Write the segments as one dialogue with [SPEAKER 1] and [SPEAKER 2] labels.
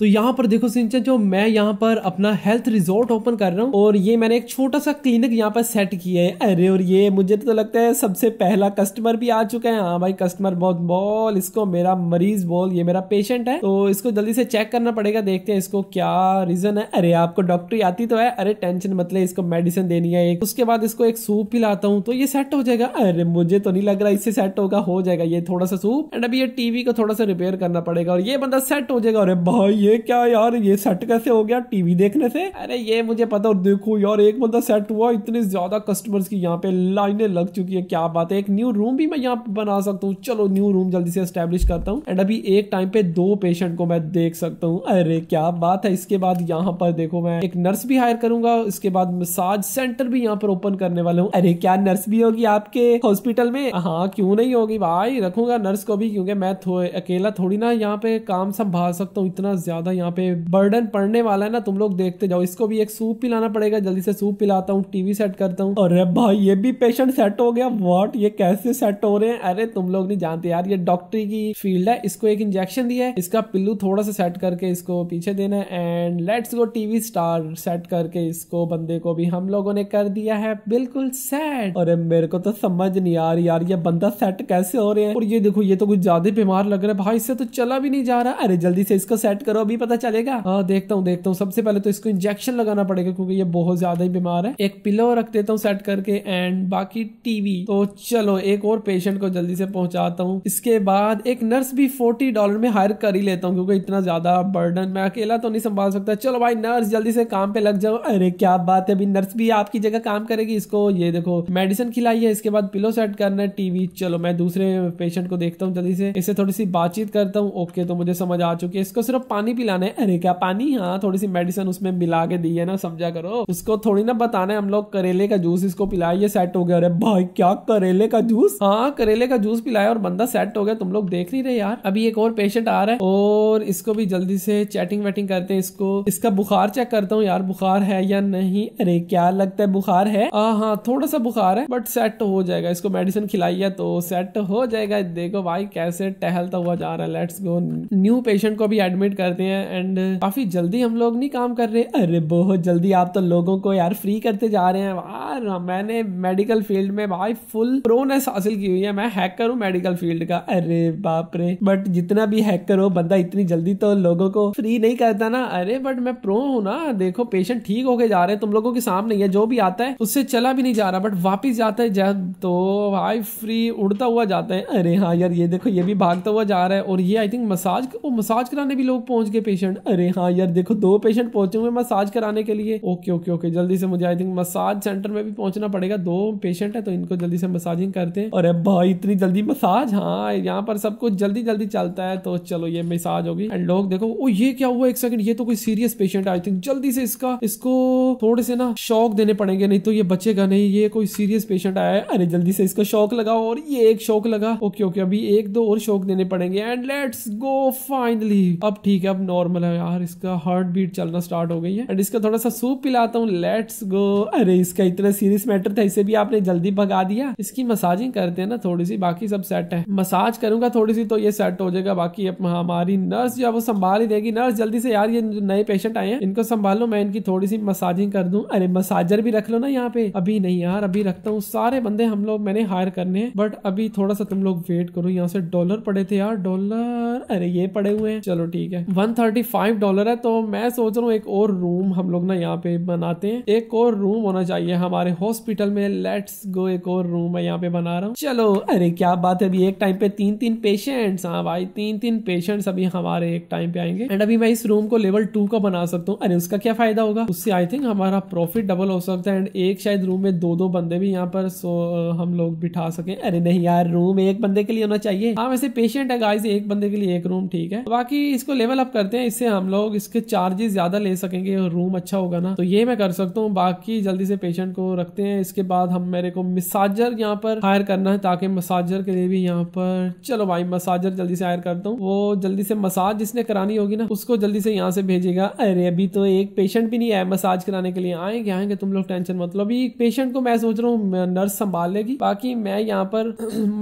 [SPEAKER 1] तो यहाँ पर देखो सिंचन जो मैं यहाँ पर अपना हेल्थ रिजोर्ट ओपन कर रहा हूँ और ये मैंने एक छोटा सा क्लिनिक यहाँ पर सेट किया है अरे और ये मुझे तो लगता है सबसे पहला कस्टमर भी आ चुका है हाँ भाई कस्टमर बहुत बोल इसको मेरा मरीज बोल ये मेरा पेशेंट है तो इसको जल्दी से चेक करना पड़ेगा देखते हैं इसको क्या रीजन है अरे आपको डॉक्टरी आती तो है अरे टेंशन मतलब इसको मेडिसिन देनी है एक उसके बाद इसको एक सूप पिलाता हूँ तो ये सेट हो जाएगा अरे मुझे तो नहीं लग रहा इससे सेट होगा हो जाएगा ये थोड़ा सा सूप एंड अभी ये टीवी को थोड़ा सा रिपेयर करना पड़ेगा और ये बंदा सेट हो जाएगा अरे भाई ये क्या यार ये सेट कैसे हो गया टीवी देखने से अरे ये मुझे पता और देखो यार एक बंदा सेट हुआ इतने ज्यादा कस्टमर्स की यहाँ पे लाइनें लग चुकी है क्या बात है एक न्यू रूम भी मैं यहाँ बना सकता हूँ चलो न्यू रूम जल्दी से स्टैब्लिश करता हूँ एंड अभी एक टाइम पे दो पेशेंट को मैं देख सकता हूँ अरे क्या बात है इसके बाद यहाँ पर देखो मैं एक नर्स भी हायर करूंगा इसके बाद मसाज सेंटर भी यहाँ पर ओपन करने वाला हूँ अरे क्या नर्स भी होगी आपके हॉस्पिटल में हाँ क्यों नहीं होगी भाई रखूंगा नर्स को भी क्योंकि मैं अकेला थोड़ी ना यहाँ पे काम संभाल सकता हूँ इतना ज़्यादा यहाँ पे बर्डन पड़ने वाला है ना तुम लोग देखते जाओ इसको भी एक सूप पिलाना पड़ेगा जल्दी से सूप पिलाता हूँ टीवी सेट करता हूँ अरे भाई ये भी पेशेंट सेट हो गया वॉट ये कैसे सेट हो रहे हैं अरे तुम लोग नहीं जानते यार ये डॉक्टरी की फील्ड है इसको एक इंजेक्शन दिया है इसका पिल्लू थोड़ा सा सेट करके इसको पीछे देना है and let's go TV star set करके इसको बंदे को भी हम लोगों ने कर दिया है बिल्कुल सेट अरे मेरे को तो समझ नहीं आ रही यार ये बंदा सेट कैसे हो रहे हैं और ये देखो ये तो कुछ ज्यादा बीमार लग रहा है भाई इससे तो चला भी नहीं जा रहा अरे जल्दी से इसको सेट करो अभी पता चलेगा हाँ देखता हूँ देखता हूँ सबसे पहले तो इसको इंजेक्शन लगाना पड़ेगा क्योंकि ये बहुत ज्यादा ही बीमार है एक पिलो रख देता हूँ सेट करके एंड बाकी टीवी तो चलो एक और पेशेंट को जल्दी से पहुंचाता हूँ इसके बाद एक नर्स भी फोर्टी डॉलर में हायर कर ही लेता हूँ क्योंकि इतना ज्यादा बर्डन मैं अकेला तो नहीं संभाल सकता चलो भाई नर्स जल्दी से काम पे लग जाओ अरे क्या बात है अभी नर्स भी आपकी जगह काम करेगी इसको ये देखो मेडिसिन खिलाई है इसके बाद पिलो सेट करना है टीवी चलो मैं दूसरे पेशेंट को देखता हूँ जल्दी से इससे थोड़ी सी बातचीत करता हूँ ओके तो मुझे समझ आ चुकी है इसको सिर्फ पानी पानी पिलाने अरे क्या पानी हाँ थोड़ी सी मेडिसिन उसमें मिला के दी है ना समझा करो उसको थोड़ी ना बताना हम लोग करेले का जूस इसको पिलाए ये सेट हो गया अरे भाई क्या करेले का जूस हाँ करेले का जूस पिलाया और बंदा सेट हो गया तुम लोग देख नहीं रहे यार अभी एक और पेशेंट आ रहा है और इसको भी जल्दी से चैटिंग वेटिंग करते हैं इसको इसका बुखार चेक करता हूँ यार बुखार है या नहीं अरे क्या लगता है बुखार है हाँ थोड़ा सा बुखार है बट सेट हो जाएगा इसको मेडिसिन खिलाइए तो सेट हो जाएगा देखो भाई कैसे टहलता हुआ जा रहा है लेट्स गो न्यू पेशेंट को भी एडमिट करते करते हैं एंड काफी जल्दी हम लोग नहीं काम कर रहे अरे बहुत जल्दी आप तो लोगों को यार फ्री करते जा रहे हैं यार मैंने मेडिकल फील्ड में भाई फुल प्रोनेस हासिल की हुई है मैं हैकर हूँ मेडिकल फील्ड का अरे बाप रे बट जितना भी हैकर हो बंदा इतनी जल्दी तो लोगों को फ्री नहीं करता ना अरे बट मैं प्रो हूँ ना देखो पेशेंट ठीक होके जा रहे हैं तुम लोगों के सामने है जो भी आता है उससे चला भी नहीं जा रहा बट वापिस जाता है जब तो भाई फ्री उड़ता हुआ जाता है अरे हाँ यार ये देखो ये भी भागता हुआ जा रहा है और ये आई थिंक मसाज मसाज कराने भी लोग पहुंच के पेशेंट अरे हाँ यार देखो दो पेशेंट पहुंचे हुए मसाज कराने के लिए ओके ओके ओके जल्दी से मुझे आई थिंक मसाज सेंटर में भी पहुंचना पड़ेगा दो पेशेंट है तो इनको जल्दी से मसाजिंग करते हैं और भाई इतनी जल्दी मसाज हाँ यहाँ पर सब कुछ जल्दी जल्दी चलता है तो चलो ये मसाज होगी एंड लोग देखो ओ ये क्या हुआ एक सेकंड ये तो कोई सीरियस पेशेंट आई थिंक जल्दी से इसका इसको थोड़े से ना शौक देने पड़ेंगे नहीं तो ये बचेगा नहीं ये कोई सीरियस पेशेंट आया है अरे जल्दी से इसको शौक लगाओ और ये एक शौक लगा ओके ओके अभी एक दो और शौक देने पड़ेंगे एंड लेट्स गो फाइनली अब ठीक है अब नॉर्मल है यार इसका हार्ट बीट चलना स्टार्ट हो गई है एंड इसका थोड़ा सा सूप पिलाता हूँ लेट्स गो अरे इसका इतना सीरियस मैटर था इसे भी आपने जल्दी भगा दिया इसकी मसाजिंग करते हैं ना थोड़ी सी बाकी सब सेट है मसाज करूंगा थोड़ी सी तो ये सेट हो जाएगा बाकी हमारी नर्स जो है वो संभाल ही देगी नर्स जल्दी से यार ये नए पेशेंट आए हैं इनको संभालो मैं इनकी थोड़ी सी मसाजिंग कर दूं अरे मसाजर भी रख लो ना यहाँ पे अभी नहीं यार अभी रखता हूँ सारे बंदे हम लोग मैंने हायर करने हैं बट अभी थोड़ा सा तुम लोग वेट करो यहाँ से डॉलर पड़े थे यार डॉलर अरे ये पड़े हुए हैं चलो ठीक है वन थर्टी फाइव डॉलर है तो मैं सोच रहा हूँ एक और रूम हम लोग ना यहाँ पे बनाते हैं एक और रूम होना चाहिए हमारे हॉस्पिटल में लेट्स गो एक और रूम मैं यहाँ पे बना रहा हूँ चलो अरे क्या बात है अभी एक टाइम पे तीन तीन पेशेंट्स हाँ भाई तीन तीन पेशेंट्स अभी हमारे एक टाइम पे आएंगे एंड अभी मैं इस रूम को लेवल टू का बना सकता हूँ अरे उसका क्या फायदा होगा उससे आई थिंक हमारा प्रॉफिट डबल हो सकता है एंड एक शायद रूम में दो दो बंदे भी यहाँ पर सो हम लोग बिठा सके अरे नहीं यार रूम एक बंदे के लिए होना चाहिए हाँ वैसे पेशेंट है गाइस एक बंदे के लिए एक रूम ठीक है बाकी इसको लेवल अप करते हैं इससे हम लोग इसके चार्जेस ज़्यादा ले सकेंगे रूम अच्छा होगा ना तो ये मैं कर सकता हूँ बाकी जल्दी से पेशेंट को रखते हैं इसके बाद हम मेरे को मसाजर यहाँ पर हायर करना है ताकि मसाजर के लिए भी यहाँ पर चलो भाई मसाजर जल्दी से हायर करता हूँ वो जल्दी से मसाज जिसने करानी होगी ना उसको जल्दी से यहाँ से भेजेगा अरे अभी तो एक पेशेंट भी नहीं आया मसाज कराने के लिए आएंगे आएंगे तुम लोग टेंशन मतलब अभी पेशेंट को मैं सोच रहा हूँ नर्स संभाल लेगी बाकी मैं यहाँ पर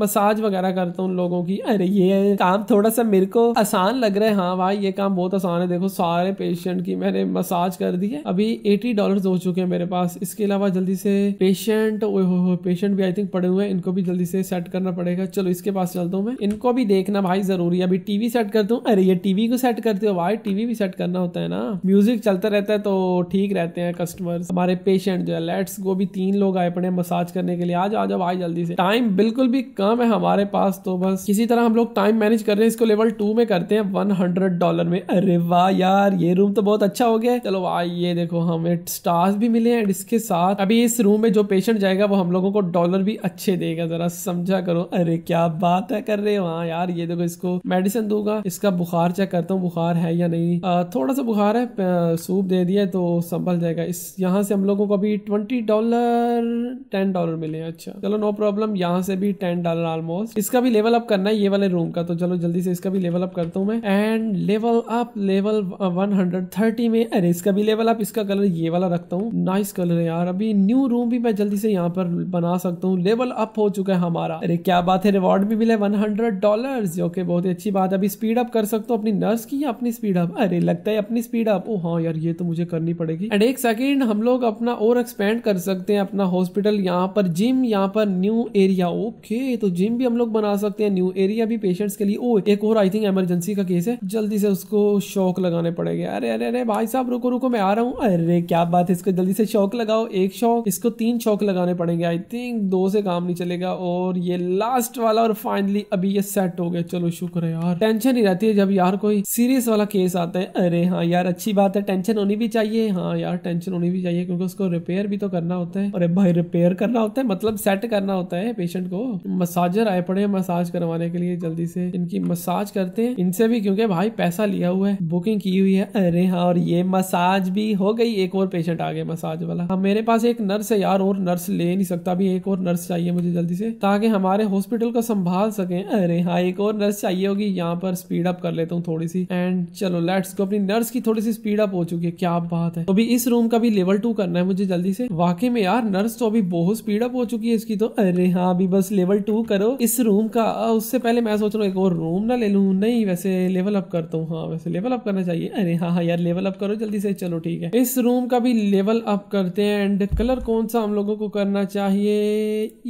[SPEAKER 1] मसाज वगैरह करता हूँ लोगों की अरे ये काम थोड़ा सा मेरे को आसान लग रहा है हाँ भाई ये काम बहुत आसान है देखो सारे पेशेंट की मैंने मसाज कर दी है अभी एटी डॉलर हो चुके हैं मेरे पास इसके अलावा जल्दी से पेशेंट हो, पेशेंट भी आई थिंक पड़े हुए हैं इनको भी जल्दी से सेट करना पड़ेगा चलो इसके पास चलता हूँ मैं इनको भी देखना भाई जरूरी है अभी टीवी सेट करता हूँ अरे ये टीवी को सेट करते हो भाई टीवी भी सेट करना होता है ना म्यूजिक चलता रहता है तो ठीक रहते हैं कस्टमर हमारे पेशेंट जो है लेट्स गो भी तीन लोग आए पड़े मसाज करने के लिए आज आ जाओ भाई जल्दी से टाइम बिल्कुल भी कम है हमारे पास तो बस किसी तरह हम लोग टाइम मैनेज कर रहे हैं इसको लेवल टू में करते हैं वन हंड्रेड डॉलर में अरे वाह यार ये रूम तो बहुत अच्छा हो गया चलो वाह ये देखो हमें स्टार्स भी मिले हैं इसके साथ अभी इस रूम में जो पेशेंट जाएगा वो हम लोगों को डॉलर भी अच्छे देगा जरा समझा करो अरे क्या बात है कर रहे हो हाँ यार ये देखो इसको मेडिसिन दूंगा इसका बुखार चेक करता हूँ बुखार है या नहीं आ, थोड़ा सा बुखार है सूप दे दिया तो संभल जाएगा इस यहाँ से हम लोगों को अभी ट्वेंटी डॉलर टेन डॉलर मिले अच्छा चलो नो प्रॉब्लम यहाँ से भी टेन डॉलर ऑलमोस्ट इसका भी लेवल अप करना है ये वाले रूम का तो चलो जल्दी से इसका भी लेवल अप करता हूँ मैं एंड लेवल आप लेवल 130 uh, में अरे इसका भी लेवल आप इसका कलर ये वाला रखता हूँ नाइस कलर है यार अभी न्यू रूम भी मैं जल्दी से यहाँ पर बना सकता हूँ लेवल अप हो चुका है हमारा अरे क्या बात है रिवॉर्ड भी मिला वन हंड्रेड डॉलर जो कि बहुत ही अच्छी बात है अभी स्पीड अप कर सकता हूँ अपनी नर्स की या अपनी स्पीड अप अरे लगता है अपनी स्पीड अप ओ हाँ यार ये तो मुझे करनी पड़ेगी एंड एक सेकेंड हम लोग अपना और एक्सपेंड कर सकते हैं अपना हॉस्पिटल यहाँ पर जिम यहाँ पर न्यू एरिया ओके तो जिम भी हम लोग बना सकते हैं न्यू एरिया भी पेशेंट्स के लिए ओ oh, एक और आई थिंक एमरजेंसी का केस है जल्दी से उसको इसको शौक लगाने पड़ेंगे अरे अरे अरे भाई साहब रुको रुको मैं आ रहा हूँ अरे क्या बात है इसको जल्दी से शौक लगाओ एक शौक इसको तीन शौक लगाने पड़ेंगे आई थिंक दो से काम नहीं चलेगा और ये लास्ट वाला और फाइनली अभी ये सेट हो गया चलो शुक्र है यार टेंशन ही रहती है जब यार कोई सीरियस वाला केस आता है अरे हाँ यार अच्छी बात है टेंशन होनी भी चाहिए हाँ यार टेंशन होनी भी चाहिए क्योंकि उसको रिपेयर भी तो करना होता है अरे भाई रिपेयर करना होता है मतलब सेट करना होता है पेशेंट को मसाजर आए पड़े मसाज करवाने के लिए जल्दी से इनकी मसाज करते हैं इनसे भी क्योंकि भाई पैसा लिया लिया हुआ है बुकिंग की हुई है अरे हाँ और ये मसाज भी हो गई एक और पेशेंट आ गया मसाज वाला हाँ मेरे पास एक नर्स है यार और नर्स ले नहीं सकता अभी एक और नर्स चाहिए मुझे जल्दी से ताकि हमारे हॉस्पिटल को संभाल सके अरे हाँ एक और नर्स चाहिए होगी यहाँ पर स्पीड अप कर लेता हूँ थोड़ी सी एंड चलो लेट्स को अपनी नर्स की थोड़ी सी स्पीड अप हो चुकी है क्या बात है तो अभी इस रूम का भी लेवल टू करना है मुझे जल्दी से वाकई में यार नर्स तो अभी बहुत स्पीड अप हो चुकी है इसकी तो अरे हाँ अभी बस लेवल टू करो इस रूम का उससे पहले मैं सोच रहा हूँ एक और रूम ना ले लू नहीं वैसे लेवल अप करता हूँ हाँ वैसे लेवल अप करना चाहिए अरे हाँ हाँ यार लेवल अप करो जल्दी से चलो ठीक है इस रूम का भी लेवल अप करते हैं एंड कलर कौन सा हम लोगों को करना चाहिए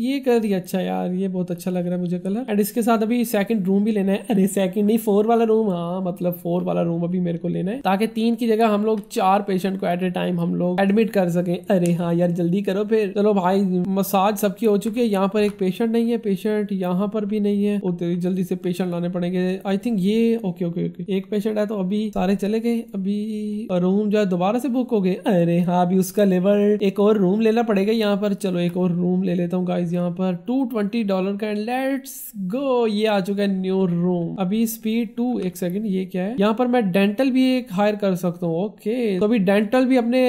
[SPEAKER 1] ये कर दिया अच्छा यार ये बहुत अच्छा लग रहा है मुझे कलर एंड इसके साथ अभी सेकंड रूम भी लेना है अरे सेकंड नहीं फोर वाला रूम हाँ मतलब फोर वाला रूम अभी मेरे को लेना है ताकि तीन की जगह हम लोग चार पेशेंट को एट ए टाइम हम लोग एडमिट कर सके अरे हाँ यार जल्दी करो फिर चलो भाई मसाज सबकी हो चुकी है यहाँ पर एक पेशेंट नहीं है पेशेंट यहाँ पर भी नहीं है जल्दी से पेशेंट लाने पड़ेंगे आई थिंक ये ओके ओके ओके एक पेशेंट चढ़ा तो अभी सारे चले गए अभी रूम जो है दोबारा से बुक हो गए अरे हाँ अभी उसका लेवल एक और रूम लेना पड़ेगा यहाँ पर चलो एक और रूम ले लेता हूँ गाइज यहाँ पर टू ट्वेंटी डॉलर का एंड लेट्स गो ये आ चुका है न्यू रूम अभी स्पीड टू एक सेकेंड ये क्या है यहाँ पर मैं डेंटल भी एक हायर कर सकता हूँ ओके तो अभी डेंटल भी अपने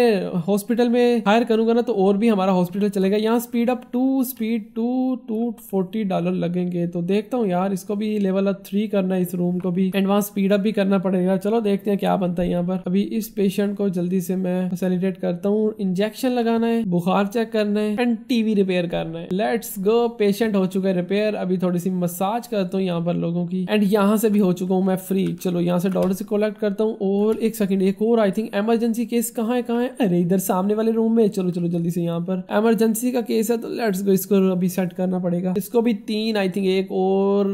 [SPEAKER 1] हॉस्पिटल में हायर करूंगा ना तो और भी हमारा हॉस्पिटल चलेगा यहाँ speed up to speed two two forty dollar लगेंगे तो देखता हूँ यार इसको भी लेवल अप थ्री करना है इस रूम को भी एंड वहाँ स्पीड अप भी करना पड़ेगा चलो देखते हैं क्या बनता है यहाँ पर अभी इस पेशेंट को जल्दी से मैं फैसिलिटेट करता हूँ इंजेक्शन लगाना है बुखार चेक करना है एंड टीवी रिपेयर करना है लेट्स गो पेशेंट हो चुका है रिपेयर अभी थोड़ी सी मसाज करता हूँ यहाँ पर लोगों की एंड यहाँ से भी हो चुका हूँ मैं फ्री चलो यहाँ से डॉलर से कलेक्ट करता हूँ और एक सेकंड एक और आई थिंक एमरजेंसी केस कहाँ है कहाँ है अरे इधर सामने वाले रूम में चलो चलो जल्दी से यहाँ पर एमरजेंसी का केस है तो लेट्स गो इसको अभी सेट करना पड़ेगा इसको भी तीन आई थिंक एक और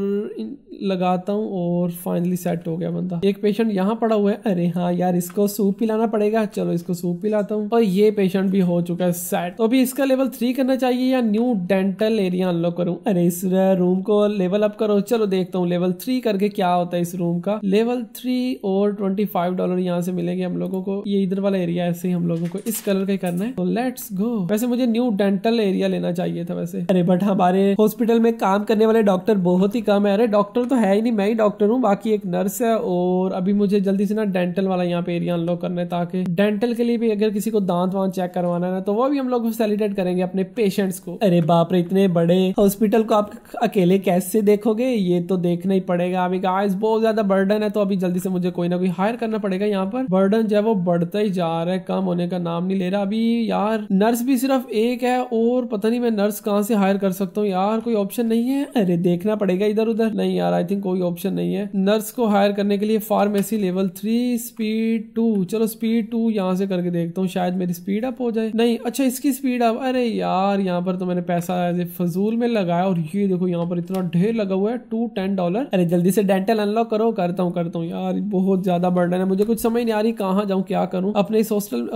[SPEAKER 1] लगाता हूँ और फाइनली सेट हो गया बंदा एक पेशेंट यहाँ पड़ा हुआ है अरे हाँ यार इसको सूप पिलाना पड़ेगा चलो इसको सूप पिलाता हूँ और ये पेशेंट भी हो चुका है सैड तो अभी इसका लेवल थ्री करना चाहिए या न्यू डेंटल एरिया अनलॉक करूँ अरे इस रूम को लेवल अप करो चलो देखता हूँ लेवल थ्री करके क्या होता है इस रूम का लेवल थ्री और ट्वेंटी फाइव डॉलर यहाँ से मिलेंगे हम लोगों को ये इधर वाला एरिया ऐसे ही हम लोगों को इस कलर का करना है तो लेट्स गो वैसे मुझे न्यू डेंटल एरिया लेना चाहिए था वैसे अरे बट हमारे हॉस्पिटल में काम करने वाले डॉक्टर बहुत ही कम है अरे डॉक्टर तो है ही नहीं मैं ही डॉक्टर हूँ बाकी एक नर्स है और और अभी मुझे जल्दी से ना डेंटल वाला यहाँ पे एरिया अनलॉक करना है ताकि डेंटल के लिए भी अगर किसी को दांत वांत चेक करवाना है ना तो वो भी हम लोग फैसिलिटेट करेंगे अपने पेशेंट्स को अरे बाप रे इतने बड़े हॉस्पिटल को आप अकेले कैसे देखोगे ये तो देखना ही पड़ेगा अभी गाइस बहुत ज्यादा बर्डन है तो अभी जल्दी से मुझे कोई ना कोई हायर करना पड़ेगा यहाँ पर बर्डन जो है वो बढ़ता ही जा रहा है कम होने का नाम नहीं ले रहा अभी यार नर्स भी सिर्फ एक है और पता नहीं मैं नर्स कहाँ से हायर कर सकता हूँ यार कोई ऑप्शन नहीं है अरे देखना पड़ेगा इधर उधर नहीं यार आई थिंक कोई ऑप्शन नहीं है नर्स को हायर करने के लिए pharmacy level three speed two चलो स्पीड टू यहाँ से करके देखता हूँ शायद मेरी स्पीड अप हो जाए नहीं अच्छा इसकी स्पीड अप अरे यार यहाँ पर तो मैंने पैसा फजूल में लगाया और ये देखो यहाँ पर इतना ढेर लगा हुआ है टू टेन डॉलर अरे जल्दी से डेंटल अनलॉक करो करता हूँ करता हूँ यार बहुत ज्यादा बर्डन है मुझे कुछ समझ नहीं आ रही कहाँ जाऊँ क्या करूँ अपने इस हॉस्टल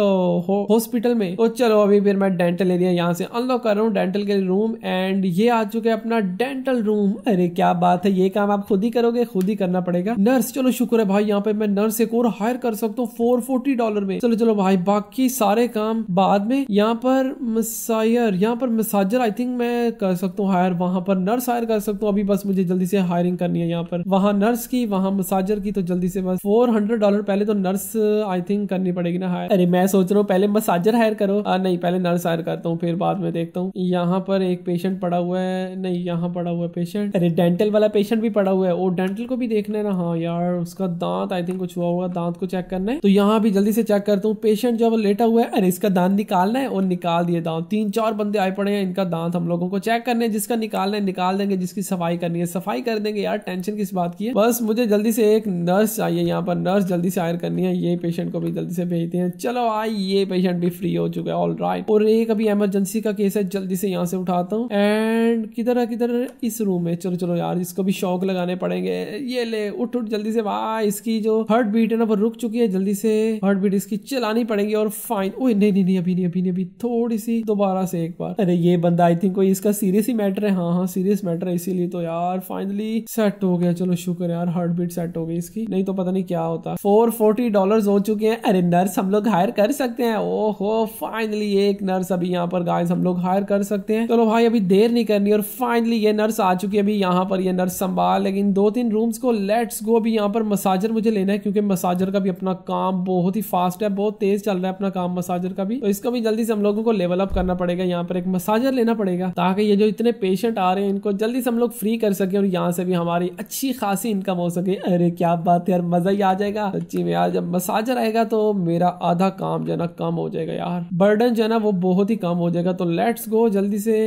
[SPEAKER 1] हॉस्पिटल में तो चलो अभी फिर मैं डेंटल एरिया यहाँ से अनलॉक कर रहा हूँ डेंटल के रूम एंड ये आ चुके अपना डेंटल रूम अरे क्या बात है ये काम आप खुद ही करोगे खुद ही करना पड़ेगा नर्स चलो शुक्र है भाई यहाँ पे मैं नर्स एक और हायर कर सकता हूँ फोर फोर्टी डॉलर में चलो चलो भाई बाकी सारे काम बाद में यहाँ पर मसायर यहाँ पर मसाजर आई थिंक मैं कर सकता हूँ हायर वहां पर नर्स हायर कर सकता हूँ अभी बस मुझे जल्दी से हायरिंग करनी है यहाँ पर वहां नर्स की वहां मसाजर की तो जल्दी से बस फोर हंड्रेड डॉलर पहले तो नर्स आई थिंक करनी पड़ेगी ना हायर अरे मैं सोच रहा हूँ पहले मसाजर हायर करो आ, नहीं पहले नर्स हायर करता हूँ फिर बाद में देखता हूँ यहाँ पर एक पेशेंट पड़ा हुआ है नहीं यहाँ पड़ा हुआ है पेशेंट अरे डेंटल वाला पेशेंट भी पड़ा हुआ है और डेंटल को भी देखना है ना हाँ यार उसका दांत आई थिंक कुछ हुआ होगा दांत को चेक करना है तो यहाँ भी जल्दी से चेक करता हूँ पेशेंट जो लेटा हुआ है अरे इसका दांत निकालना है और निकाल दिए दांत तीन चार बंदे आए पड़े हैं इनका दांत हम लोगों को चेक करने जिसका निकालना है निकाल देंगे जिसकी सफाई करनी है सफाई कर देंगे यार टेंशन किस बात की है बस मुझे जल्दी से एक नर्स चाहिए यहाँ पर नर्स जल्दी से हायर करनी है ये पेशेंट को भी जल्दी से भेजते हैं चलो आई ये पेशेंट भी फ्री हो चुका है ऑल राइट और एक अभी इमरजेंसी का केस है जल्दी से यहाँ से उठाता हूँ एंड किधर है किधर इस रूम में चलो चलो यार इसको भी शौक लगाने पड़ेंगे ये ले उठ उठ जल्दी से भाई इसकी जो हार्ट बीट है ना वो रुक चुकी है जल्दी से हार्ट बीट इसकी चलानी पड़ेगी और फाइन ओए नहीं नहीं नहीं अभी नहीं अभी नहीं अभी थोड़ी सी दोबारा से एक बार अरे ये बंदा आई थिंक कोई इसका सीरियस ही मैटर है हाँ हाँ सीरियस मैटर है इसीलिए तो यार फाइनली सेट हो गया चलो शुक्र यार हार्ट बीट सेट हो गई इसकी नहीं तो पता नहीं क्या होता फोर फोर्टी डॉलर हो चुके हैं अरे नर्स हम लोग हायर कर सकते हैं ओहो फाइनली एक नर्स अभी यहाँ पर गाइस हम लोग हायर कर सकते हैं चलो भाई अभी देर नहीं करनी और फाइनली ये नर्स आ चुकी है अभी यहाँ पर ये नर्स संभाल लेकिन दो तीन रूम्स को लेट्स गो अभी यहाँ पर मसाज मसाजर मुझे लेना है क्योंकि मसाजर का भी अपना काम बहुत ही फास्ट है बहुत तेज चल रहा है अपना काम मसाजर का भी तो इसका भी जल्दी से हम लोगों को लेवल अप करना पड़ेगा यहाँ पर एक मसाजर लेना पड़ेगा ताकि ये जो इतने पेशेंट आ रहे हैं इनको जल्दी से हम लोग फ्री कर सके और यहाँ से भी हमारी अच्छी खासी इनकम हो सके अरे क्या बात है यार मजा ही आ जाएगा सच्ची में यार जब मसाजर आएगा तो मेरा आधा काम जो है ना कम हो जाएगा यार बर्डन जो है ना वो बहुत ही कम हो जाएगा तो लेट्स गो जल्दी से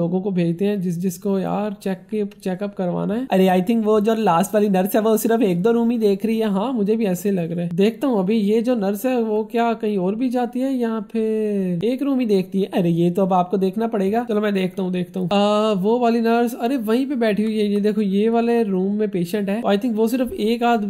[SPEAKER 1] लोगों को भेजते हैं जिस जिसको यार चेक चेकअप करवाना है अरे आई थिंक वो जो लास्ट वाली नर्स है वो सिर्फ एक दो रूम मम्मी देख रही है हाँ मुझे भी ऐसे लग रहा है देखता हूँ अभी ये जो नर्स है वो क्या कहीं और भी जाती है या फिर एक रूम ही देखती है अरे ये तो अब आपको देखना पड़ेगा चलो मैं देखता हूँ देखता हूँ वो वाली नर्स अरे वहीं पे बैठी हुई है ये देखो ये वाले रूम में पेशेंट है आई थिंक वो सिर्फ एक आध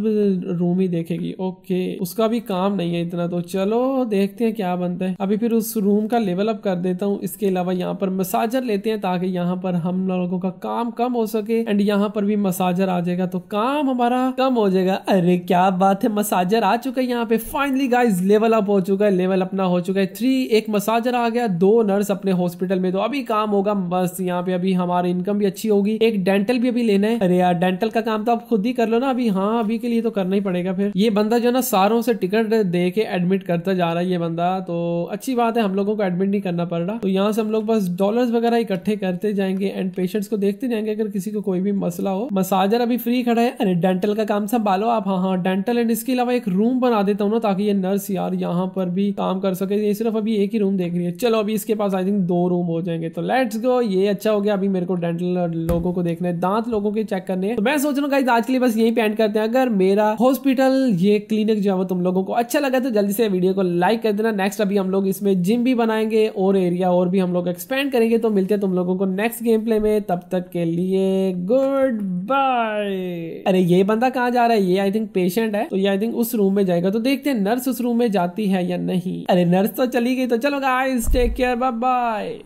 [SPEAKER 1] रूम ही देखेगी ओके उसका भी काम नहीं है इतना तो चलो देखते हैं क्या बनता है अभी फिर उस रूम का लेवल अप कर देता हूँ इसके अलावा यहाँ पर मसाजर लेते हैं ताकि यहाँ पर हम लोगों का काम कम हो सके एंड यहाँ पर भी मसाजर आ जाएगा तो काम हमारा कम हो जाएगा जाएगा अरे क्या बात है मसाजर आ चुका है यहाँ पे फाइनली गाइज लेवल अप हो चुका है लेवल अपना हो चुका है थ्री एक मसाजर आ गया दो नर्स अपने हॉस्पिटल में तो अभी काम होगा बस यहाँ पे अभी हमारी इनकम भी अच्छी होगी एक डेंटल भी अभी लेना है अरे यार डेंटल का काम तो आप खुद ही कर लो ना अभी हाँ अभी के लिए तो करना ही पड़ेगा फिर ये बंदा जो ना सारों से टिकट दे के एडमिट करता जा रहा है ये बंदा तो अच्छी बात है हम लोगों को एडमिट नहीं करना पड़ रहा तो यहाँ से हम लोग बस डॉलर वगैरह इकट्ठे करते जाएंगे एंड पेशेंट्स को देखते जाएंगे अगर किसी को कोई भी मसला हो मसाजर अभी फ्री खड़ा है अरे डेंटल का काम संभाल लो आप हाँ हाँ डेंटल एंड इसके अलावा एक रूम बना देता हूँ ना ताकि ये नर्स यार यहाँ पर भी काम कर सके ये सिर्फ अभी एक ही रूम देख रही है चलो अभी इसके पास आई थिंक दो रूम हो जाएंगे तो लेट्स गो ये अच्छा हो गया अभी मेरे को डेंटल लोगों को देखना है दांत लोगों के चेक करने तो मैं सोच रहा हूँ आज के लिए बस यही पेंट करते हैं अगर मेरा हॉस्पिटल ये क्लिनिक जो है वो तुम लोगों को अच्छा लगा तो जल्दी से वीडियो को लाइक कर देना नेक्स्ट अभी हम लोग इसमें जिम भी बनाएंगे और एरिया और भी हम लोग एक्सपेंड करेंगे तो मिलते हैं तुम लोगों को नेक्स्ट गेम प्ले में तब तक के लिए गुड बाय अरे ये बंदा कहाँ जा रहा है ये आई थिंक पेशेंट है तो ये आई थिंक उस रूम में जाएगा तो देखते हैं नर्स उस रूम में जाती है या नहीं अरे नर्स तो चली गई तो चलो गाइस टेक केयर बाय